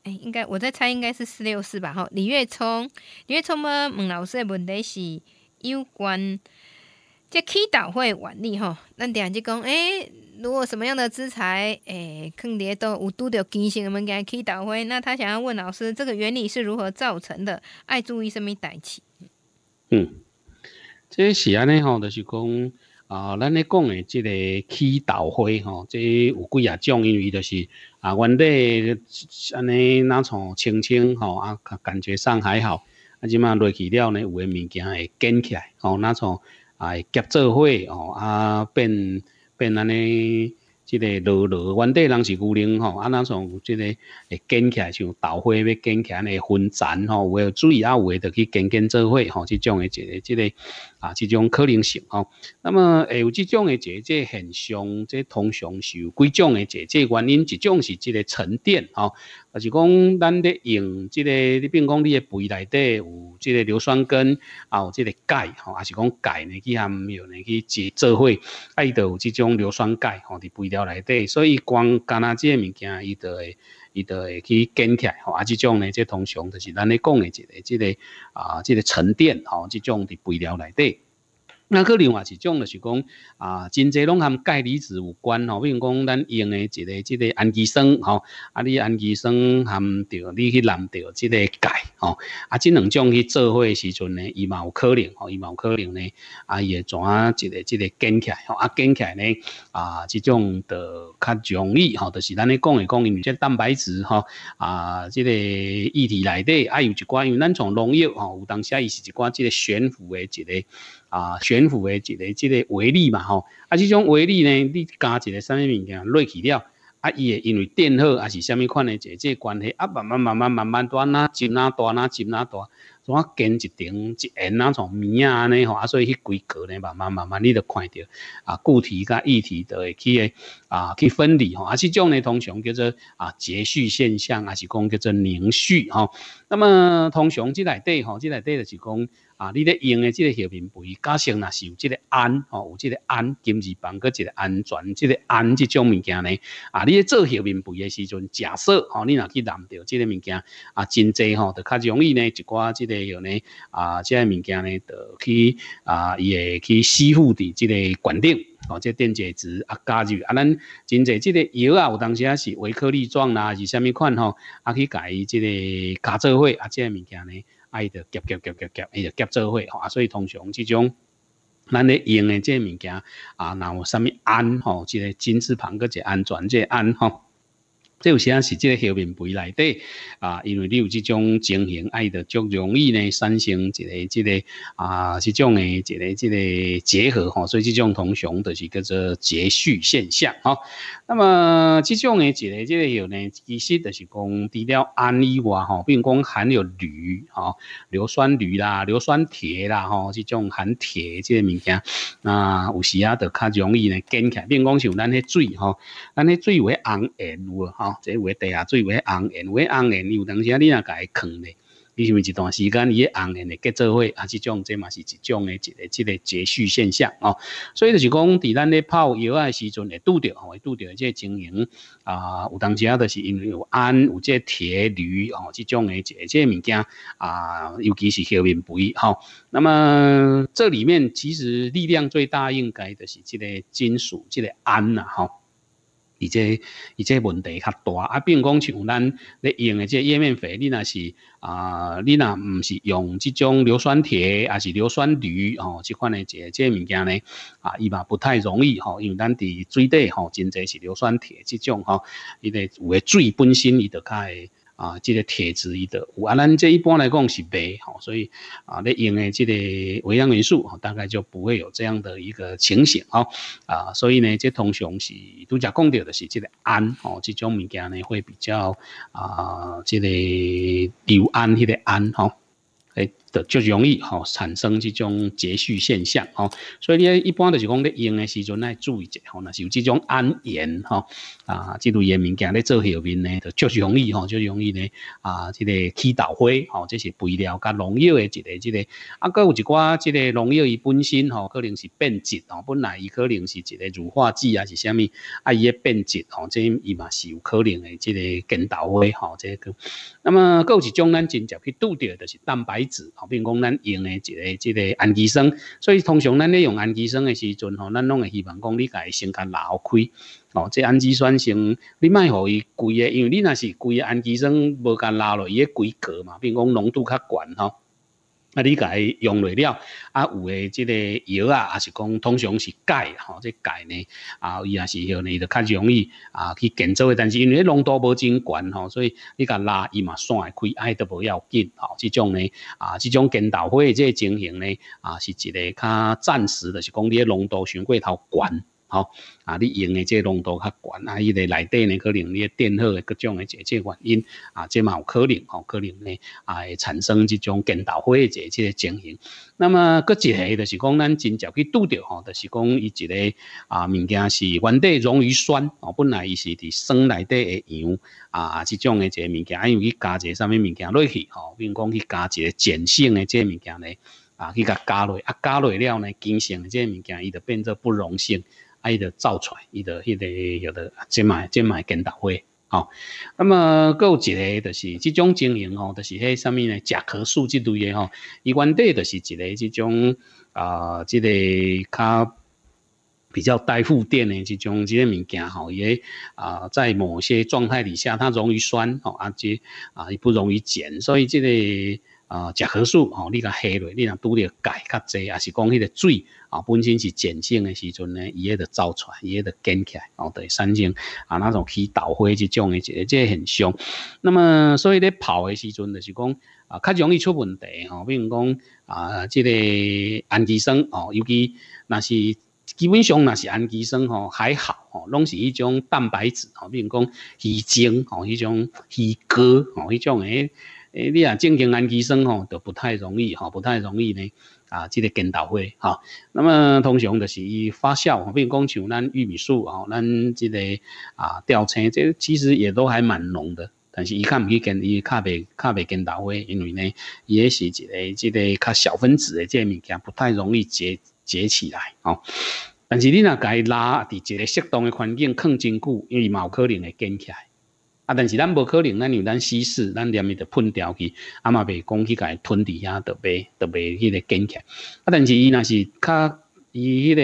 诶，应该我在猜，应该是四六四吧？吼，李月聪，李月聪么？问老师的问题是有关这祈祷会原理。吼，咱等人就讲，诶，如果什么样的资材，哎，坑爹都有拄着精神的物件祈祷会，那他想要问老师，这个原理是如何造成的？爱注意什么代志？嗯，这是安尼吼，就是讲啊，咱咧讲诶，即个祈祷会吼，这有几啊种，因为就是。啊，原底安尼，若从清清吼啊，感觉上还好。啊，即嘛落去了呢，有诶物件会建起来，吼若从啊结做伙，吼啊变变安尼，即个落落原底人是牛零吼，啊若从即个会建起来，像豆花要建起来呢分层吼，有诶水啊，有诶着去建建做伙，吼即种诶一个即个。啊，这种可能性吼，那么会有这种的姐姐很凶，这通常是有几种的姐姐原因，一种是这个沉淀吼，啊是讲咱咧用这个，你比如讲你的肥内底有这个硫酸根啊，有这个钙哈，还是讲钙呢，去含有呢，去做做会，伊就有这种硫酸钙吼，伫肥料内底，所以光干那这物件伊就会。伊都会去建起来吼，啊，即种呢，即通常就是咱咧讲诶即个、即个啊、即个沉淀吼，即种伫肥料内底。那个另外一种就是讲，啊，真侪拢含钙离子有关吼，比如讲咱用的一个、即个氨基酸吼，啊，你氨基酸含着，你去拿着这个钙吼，啊，这两种去做伙的时阵呢，伊嘛有可能吼，伊嘛有可能呢，啊，伊会转一个、一个建起来吼，啊，建起来呢，啊，这种的较容易吼，就是咱咧讲的讲，因为这蛋白质吼，啊，这个液体内底，啊，有一寡，因为咱从农药吼，有当时伊是一寡这个悬浮的这个。啊，悬浮的一个、即个微粒嘛吼，啊，这种微粒呢，你加一个啥物物件落去了，啊，伊会因为电荷还是啥物款的即个关系，啊，慢慢、慢慢、慢慢大呐，怎呐大呐，怎呐大，啊跟一层一层啊从面啊呢吼，啊，所以迄规格呢，慢慢、慢慢，你得看到啊，固体甲液体都会去诶啊，去分离吼，啊，即种呢通常叫做啊结序现象，啊，是讲叫做凝絮吼，那么通常这内底吼，这内底就是讲。啊！你咧用诶即个海绵肥，加上若是有即个氨哦，有即个氨、金字旁搁一个安全、即个氨即种物件呢。啊！你咧做海绵肥诶时阵，假设哦，你若去染着即个物件，啊，真济吼，就较容易呢，一寡即个哦呢，啊，即个物件呢，就去啊，伊会去吸附伫即个管顶哦，这电解质啊，加入啊，咱真济即个药啊，有当时啊是维颗粒状啦，是虾米款吼，啊，去甲伊即个加做伙啊，即个物件呢。爱的夹夹夹夹夹，伊就夹做伙吼，所以通常即种咱咧用的这物件啊，若有啥物安吼，即个金字旁，个只氨，专个安吼。即有时啊是即个血面肥内底啊，因为你有即种情形，爱得足容易呢，产生一个即个啊，即种诶，一个即个结合吼，所以即种同雄着是叫做着结现象吼。那么即种诶，一个即个药呢，其实就是讲，除了氨以外吼，并讲含有铝吼，硫酸铝啦，硫酸铁啦吼，即种含铁这些物件，啊，有时啊就较容易呢，见起来，并讲像咱迄水吼，咱迄水有为红有物吼。这微地下水微红有微红艳，你有当时啊，若甲伊坑咧。伊是毋是一段时间伊红艳会结做伙，啊，这种这嘛是一种的，一个、一个结絮现象哦。所以就是讲，伫咱咧泡药的时阵会拄着吼，拄着这经营啊，有当时啊，就是因为有氨、有这铁铝哦，这种个这这物件啊，尤其是后面肥吼。那么这里面其实力量最大应该就是这个金属，这个氨呐吼。而这而这问题较大，啊，比如讲像咱咧用诶即液面肥，你若是啊，你若毋是用即种硫酸铁，還是硫酸铝吼，即款嘅这即物件咧，啊，伊嘛不太容易，吼，因为咱伫水底，吼，真侪是硫酸铁即种吼，伊、有诶水本身，伊就会。啊，这个铁质伊的有啊，咱这一般来讲是白吼，所以啊，咧用的这个微量元素吼，大概就不会有这样的一个情形哦。啊，所以呢，这通常是拄则讲到的是这个氨吼，这种物件呢会比较啊，这个硫氨迄个氨吼，的就容易吼产生这种结序现象哦。所以你一般就是讲咧用的时阵呢，注意一下吼，那是有这种氨盐吼。啊，即类原民行咧做后面咧，就较容易吼，就容易咧。啊，即个起稻灰吼，这是肥料甲农药诶一个、一个。啊，搁有一寡即个农药伊本身吼，可能是变质吼，本来伊可能是一个乳化剂啊，是虾米，啊伊诶变质吼，即伊嘛是有可能诶，即个跟稻灰吼，这个。那么搁有一种咱真正去拄着的是蛋白质吼，比如讲咱用诶一个即个氨基酸。所以通常咱咧用氨基酸诶时阵吼，咱拢会希望讲你家先甲留开。哦，即氨基酸型，你卖互伊贵个，因为你若是贵个氨基酸无甲拉落，伊个规格嘛，并讲浓度较悬吼。啊，你甲伊用落了，啊，有诶，即个药啊，也是讲通常是钙吼，即钙呢，啊，伊也是叫呢，就较容易啊去造诶，但是因为浓度无真悬吼，所以你甲拉伊嘛散会开，爱都无要紧吼。即种呢，啊，即种跟导血即情形呢，啊，是一个较暂时的，是讲你浓度伤过头悬。好，啊，你用嘅即浓度较悬，啊，伊个内底呢，可能你电荷的各种这即原因，啊，即嘛有可能，吼，可能呢，啊，会产生这种电导率的这些情形。那么，佫一个就是讲，咱真正去拄着吼，就是讲，伊一个啊物件是原底溶于酸，哦，本来伊是伫酸内底的样，啊，即种的这个物件，啊，有去加些啥物物件落去，吼，比如讲去加个碱性的这个物件呢，啊，去甲加落，啊，加落了呢，碱性的这个物件，伊就变作不溶性。伊就造出来，伊就迄个叫做即卖即卖跟大灰吼。那么，个有一个，就是即种经营吼，就是迄上面呢，甲壳素即类诶吼。伊原底就是一个即种啊，即个较比较带负电诶即种即个物件吼，伊诶啊在某些状态底下，它容易酸吼，啊即啊伊不容易碱，所以即个。啊，甲壳素哦，你甲下落，你若拄着钙较济，啊，是讲迄个水啊，本身是碱性的时阵呢，伊迄着造出来，伊迄着建起来，哦，等于产生啊那种起倒灰即种的，这这很凶。那么所以咧泡的时阵就是讲啊，较容易出问题哦。比如讲啊，即个氨基酸哦，尤其若是基本上若是氨基酸哦还好吼，拢是迄种蛋白质哦，比如讲鱼精吼，迄种鱼胶吼，迄种诶。诶，你啊，正经氨基酸吼，都不太容易吼，不太容易呢。啊，这个跟稻灰哈，那么通常就是伊发酵，比如讲像咱玉米素吼，咱这个啊，吊青，这其实也都还蛮浓的，但是伊较毋去跟伊较袂较袂跟稻灰，因为呢，也是一个这个较小分子的这物件，不太容易结结起来哦。但是你若甲伊拉伫一个适当的环境，放真久，伊有可能会建起来。啊！但是咱无可能，咱用咱稀释，咱连伊着喷掉去。啊嘛袂讲甲伊吞伫遐，着袂，着袂，迄个坚强。啊！但是伊若是较伊迄个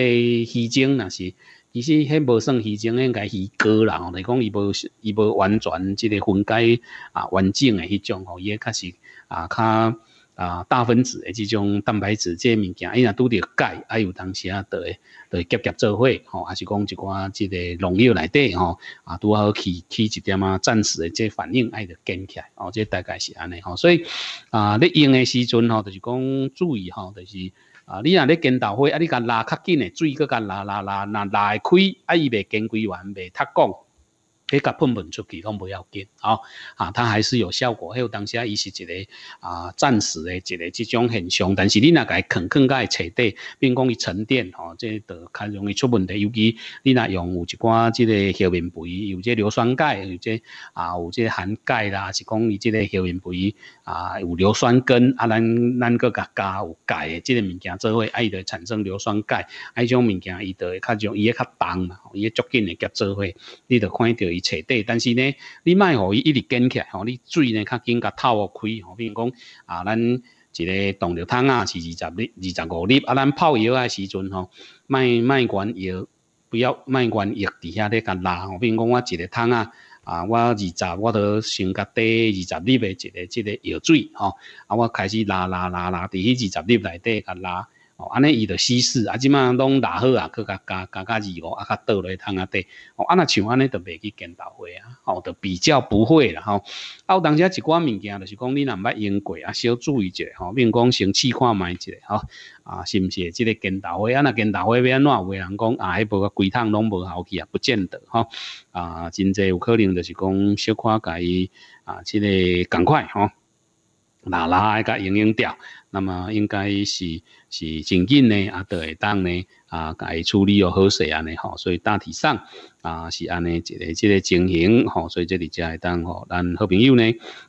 鱼精，若是其实迄无算细菌，应该是膏啦吼。来讲伊无，伊无完全即个分解啊，完整诶迄种吼，也确实啊，较。啊，大分子诶，即种蛋白质即个物件，伊若拄着钙，啊有当时啊，着会结结做伙吼，还是讲一寡即个农药内底吼，啊，拄好起起一点啊，暂时诶这反应，爱着坚起来哦，这大概是安尼吼，所以啊，你用诶时阵吼，就是讲注意吼，就是啊，你若咧坚豆花啊，你甲拉较紧诶，水搁甲拉拉拉拉拉会开，啊，伊袂坚归完，袂脱光。你甲喷喷出去拢不要紧，哦，啊，它还是有效果。还有当时啊，伊是一个啊，暂时的一个即种现象，但是你若甲伊个空甲伊找底，并讲伊沉淀，吼，这就较容易出问题。尤其你若用有一寡即个硝盐肥，有这硫酸钙，有这啊，有这含钙啦，是讲伊即个硝盐肥。啊，有硫酸根，啊，咱咱搁甲加有钙诶，即个物件做伙，啊，伊就产生硫酸钙，啊，迄种物件伊就较上，伊会较重嘛，伊会足紧诶结做伙，你着看着伊切底，但是呢，你莫互伊一直卷起来，吼，你水呢较紧甲透互开，吼，比如讲啊，咱一个动着桶啊是二十粒、二十五日，啊，咱泡药诶时阵吼，莫莫管药，不要莫管药伫遐咧甲拉，吼，比如讲我一个桶啊。啊，我二十，我都先加底二十粒的一个即个药水吼，啊，我开始拉拉拉拉，伫迄二十粒内底甲拉。哦，安尼伊就稀释啊，即马拢拉好啊，搁加加加加二五啊甲倒落汤啊底。哦，啊若像安尼都未去煎豆花啊，哦，都比较不会啦吼。啊，有当时一寡物件就是讲，你若毋捌用过啊，小注意者吼，免讲成试看卖者吼。啊，是毋是？即个煎豆花啊，若煎豆花安怎有人讲啊，迄部个规桶拢无效去啊，不见得吼。啊，真侪有可能就是讲小看伊啊，即个赶快吼，拉拉啊甲用用掉，那么应该是。是真紧呢，啊，都会当呢，啊，该处理哦好势安尼吼，所以大体上啊是安尼一个即个情形，吼，所以这里遮会当吼，咱好朋友呢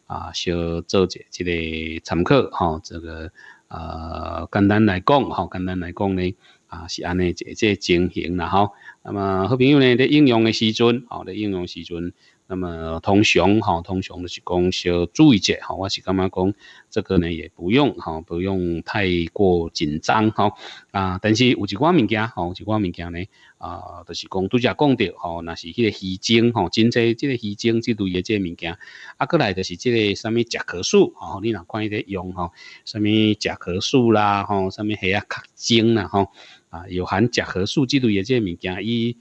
啊，小做者一个参考，吼，这个啊，简单来讲，吼，简单来讲呢啊是安尼一个个情形啦，吼，那么好朋友呢在应用的时阵，吼，在应用时阵。那么通熊哈，通熊的是讲小注意者哈，我是干嘛讲这个呢？也不用哈，不用太过紧张哈啊。但是有一寡物件哈，有一寡物件呢啊，就是讲拄则讲到哈，那是迄个鱼精哈，真济即个鱼精即类的个物件啊，过来就是即个什物甲壳素哦，你若看伊在用哈？什物甲壳素啦哈，什物虾啊壳精啦哈啊，有含甲壳素即类的个物件，伊。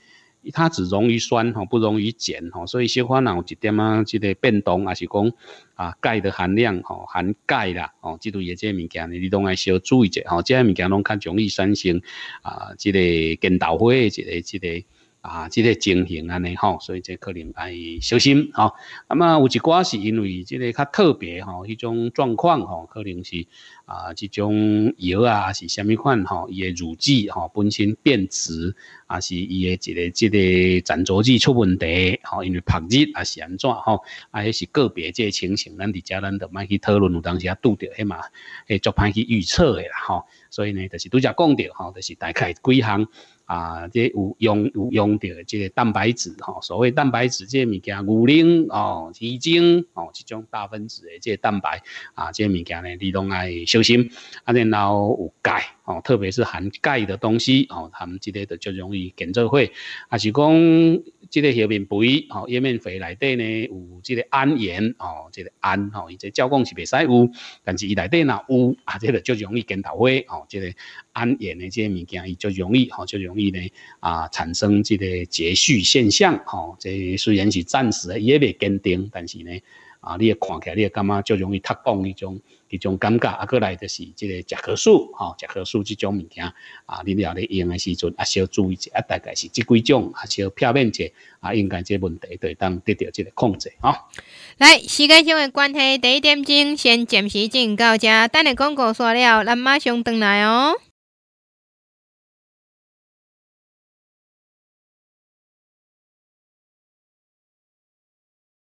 它只溶于酸哈，不溶于碱哈，所以小可那有一点啊，这个变动，还是讲啊钙的含量哈，含钙啦吼，这类的这物件呢，你都爱小注意者哈，这物件拢较容易产生啊，这个跟道火的这个这个。啊，即个情形安尼吼，所以即可能爱小心吼。那么有一寡是因为即个较特别吼，一种状况吼，可能是啊，即种药啊是虾米款吼，伊个乳剂吼本身变质，啊是伊个一个即个振作剂出问题吼，因为曝日啊是安怎吼，啊，迄是个别即个情形，咱伫遮咱着卖去讨论，有当时啊拄着迄嘛，迄足歹去预测诶啦吼。所以呢，就是拄则讲着吼，就是大概几项。啊，即有用有用到即个蛋白质吼，所谓蛋白质即物件，牛奶哦、鸡精哦，即种大分子的即蛋白啊，即物件咧你拢爱小心，啊，然后有钙。哦，特别是含钙的东西哦，他们即个的就容易减做化。啊，是讲即个叶面肥，哦，叶面肥内底呢有即个铵盐，哦，即个铵，哦，而且椒是袂使有，但是伊内底呐有，啊，即个就容易减头坏，哦，即个铵盐的即个物件，伊就容易，哦，就容易呢啊产生即个结序现象，哦，这虽然是暂时伊也袂坚定，但是呢啊，你也看起，你也感觉就容易塌崩一种。迄种感觉，啊，过来就是这个甲壳素，哈，甲壳素这种物件，啊，你了在用的时阵，啊，小注意一下，大概是这几种，啊，小片面者啊，应该这问题会当得到即个控制，哈。来，时间上的关系第一点钟先暂时进行到这，等下广告完了，咱马上转来哦。